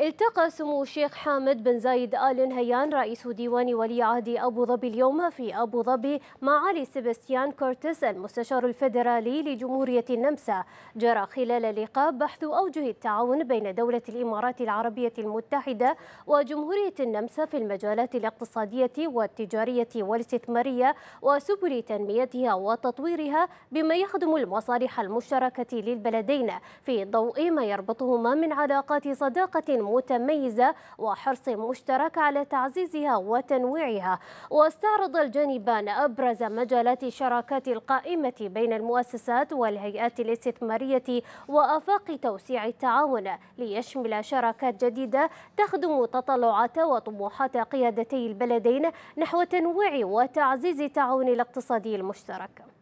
التقى سمو الشيخ حامد بن زايد آل نهيان رئيس ديوان ولي عهد أبو ظبي اليوم في أبو ظبي مع علي سيباستيان كورتس المستشار الفيدرالي لجمهورية النمسا جرى خلال اللقاء بحث أوجه التعاون بين دولة الإمارات العربية المتحدة وجمهورية النمسا في المجالات الاقتصادية والتجارية والاستثمارية وسبل تنميتها وتطويرها بما يخدم المصالح المشتركة للبلدين في ضوء ما يربطهما من علاقات صداقة متميزة وحرص مشترك على تعزيزها وتنويعها واستعرض الجانبان أبرز مجالات الشراكات القائمة بين المؤسسات والهيئات الاستثمارية وآفاق توسيع التعاون ليشمل شراكات جديدة تخدم تطلعات وطموحات قيادتي البلدين نحو تنويع وتعزيز التعاون الاقتصادي المشترك